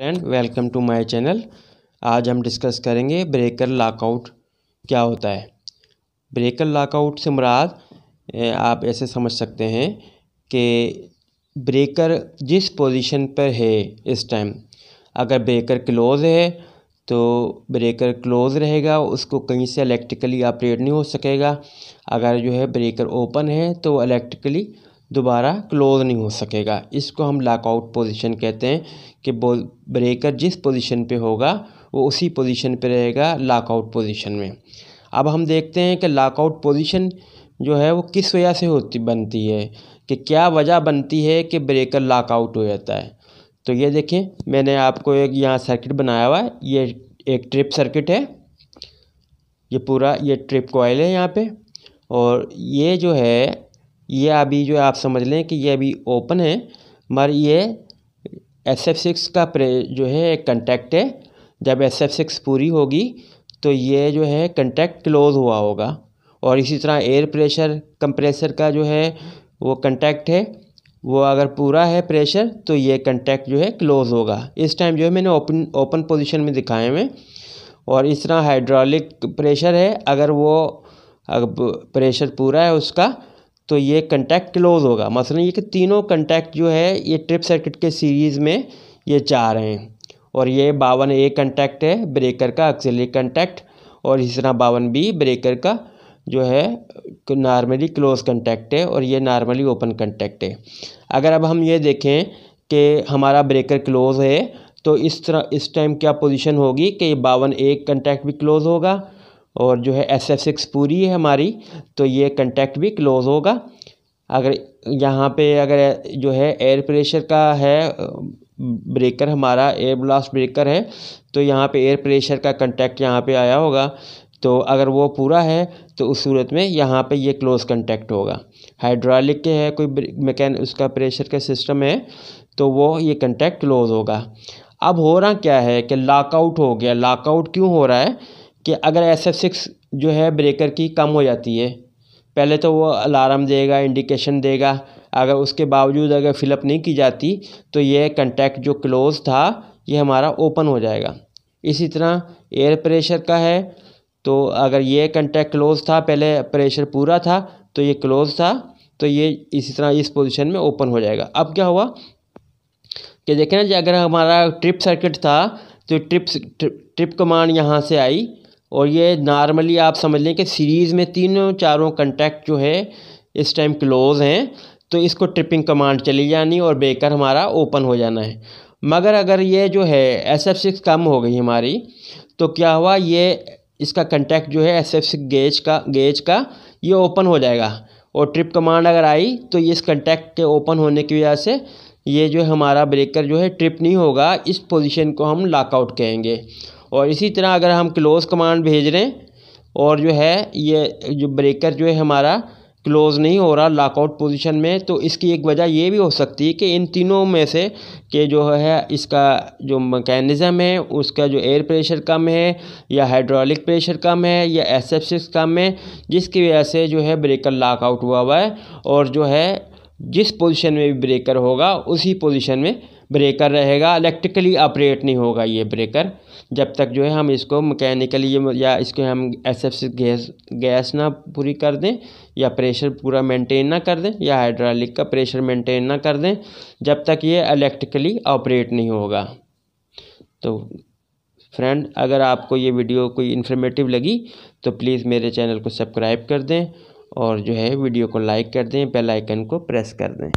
friend welcome to my channel आज हम discuss करेंगे ब्रेकर लॉकआउट क्या होता है ब्रेकर लॉकआउट से मुराद आप ऐसे समझ सकते हैं कि ब्रेकर जिस पोजीशन पर है इस टाइम अगर ब्रेकर क्लोज है तो ब्रेकर क्लोज रहेगा उसको कहीं से इलेक्ट्रिकली ऑपरेट नहीं हो सकेगा अगर जो है ब्रेकर ओपन है तो इलेक्ट्रिकली दोबारा क्लोज़ नहीं हो सकेगा इसको हम लॉकआउट पोजीशन कहते हैं कि ब्रेकर जिस पोजीशन पे होगा वो उसी पोजीशन पे रहेगा लॉकआउट पोजीशन में अब हम देखते हैं कि लॉकआउट पोजीशन जो है वो किस वजह से होती बनती है कि क्या वजह बनती है कि ब्रेकर लॉकआउट हो जाता है तो ये देखें मैंने आपको एक यहाँ सर्किट बनाया हुआ है ये एक ट्रिप सर्किट है ये पूरा ये ट्रिप कॉयल है यहाँ पे और ये जो है ये अभी जो आप समझ लें कि ये अभी ओपन है मगर ये एस एफ सिक्स का प्रे जो है एक कंटेक्ट है जब एस एफ सिक्स पूरी होगी तो ये जो है कंटेक्ट क्लोज हुआ होगा और इसी तरह एयर प्रेशर कंप्रेसर का जो है वो कंटेक्ट है वो अगर पूरा है प्रेशर तो ये कंटेक्ट जो है क्लोज़ होगा इस टाइम जो है मैंने ओपन ओपन पोजीशन में दिखाए हुए और इस तरह हाइड्रोलिक प्रेशर है अगर वो अगर प्रेशर पूरा है उसका तो ये कंटैक्ट क्लोज होगा मसलन ये कि तीनों कंटैक्ट जो है ये ट्रिप सर्किट के सीरीज़ में ये चाह रहे हैं और ये बावन ए कंटैक्ट है ब्रेकर का अक्सली कंटैक्ट और इस तरह बावन बी ब्रेकर का जो है नॉर्मली क्लोज कंटैक्ट है और ये नॉर्मली ओपन कंटैक्ट है अगर अब हम ये देखें कि हमारा ब्रेकर क्लोज है तो इस तरह इस टाइम क्या पोजीशन होगी कि बावन ए कंटैक्ट भी क्लोज होगा और जो है एस एफ सिक्स पूरी है हमारी तो ये कंटेक्ट भी क्लोज़ होगा अगर यहाँ पे अगर जो है एयर प्रेशर का है ब्रेकर हमारा एयर ब्लास्ट ब्रेकर है तो यहाँ पे एयर प्रेशर का कंटेक्ट यहाँ पे आया होगा तो अगर वो पूरा है तो उस सूरत में यहाँ पे ये क्लोज़ कंटेक्ट होगा हाइड्रोलिक के है कोई मैकेन उसका प्रेशर का सिस्टम है तो वो ये कंटेक्ट क्लोज़ होगा अब हो रहा क्या है कि लॉकआउट हो गया लॉकआउट क्यों हो रहा है कि अगर एस एफ सिक्स जो है ब्रेकर की कम हो जाती है पहले तो वो अलार्म देगा इंडिकेशन देगा अगर उसके बावजूद अगर फिलअप नहीं की जाती तो ये कंटेक्ट जो क्लोज था ये हमारा ओपन हो जाएगा इसी तरह एयर प्रेशर का है तो अगर ये कंटेक्ट क्लोज था पहले प्रेशर पूरा था तो ये क्लोज था तो ये इसी तरह इस पोजीशन में ओपन हो जाएगा अब क्या हुआ कि देखें ना जी अगर हमारा ट्रिप सर्किट था तो ट्रिप ट्रिप, ट्रिप कमांड यहाँ से आई और ये नॉर्मली आप समझ लें कि सीरीज़ में तीनों चारों कंटेक्ट जो है इस टाइम क्लोज़ हैं तो इसको ट्रिपिंग कमांड चली जानी और बेकर हमारा ओपन हो जाना है मगर अगर ये जो है एस एफ सिक्स कम हो गई हमारी तो क्या हुआ ये इसका कंटेक्ट जो है एस एफ सिक्स गेज का गेज का ये ओपन हो जाएगा और ट्रिप कमांड अगर आई तो ये इस कंटेक्ट के ओपन होने की वजह से ये जो हमारा ब्रेकर जो है ट्रिप नहीं होगा इस पोजीशन को हम लॉकआउट कहेंगे और इसी तरह अगर हम क्लोज़ कमांड भेज रहे हैं और जो है ये जो ब्रेकर जो है हमारा क्लोज़ नहीं हो रहा लॉकआउट पोजीशन में तो इसकी एक वजह ये भी हो सकती है कि इन तीनों में से के जो है इसका जो मकैनिज़म है उसका जो एयर प्रेशर कम है या हाइड्रोलिक प्रेशर कम है या एस सिक्स कम है जिसकी वजह से जो है ब्रेकर लॉकआउट हुआ हुआ है और जो है जिस पोजीशन में भी ब्रेकर होगा उसी पोजीशन में ब्रेकर रहेगा इलेक्ट्रिकली ऑपरेट नहीं होगा ये ब्रेकर जब तक जो है हम इसको मैकेनिकली या इसको हम S F C gas gas ना पूरी कर दें या प्रेशर पूरा मेंटेन ना कर दें या हाइड्रोलिक का प्रेशर मेंटेन ना कर दें जब तक ये इलेक्ट्रिकली ऑपरेट नहीं होगा तो फ्रेंड अगर आपको ये वीडियो कोई इन्फॉर्मेटिव लगी तो प्लीज़ मेरे चैनल को सब्सक्राइब कर दें और जो है वीडियो को लाइक कर दें बेल आइकन को प्रेस कर दें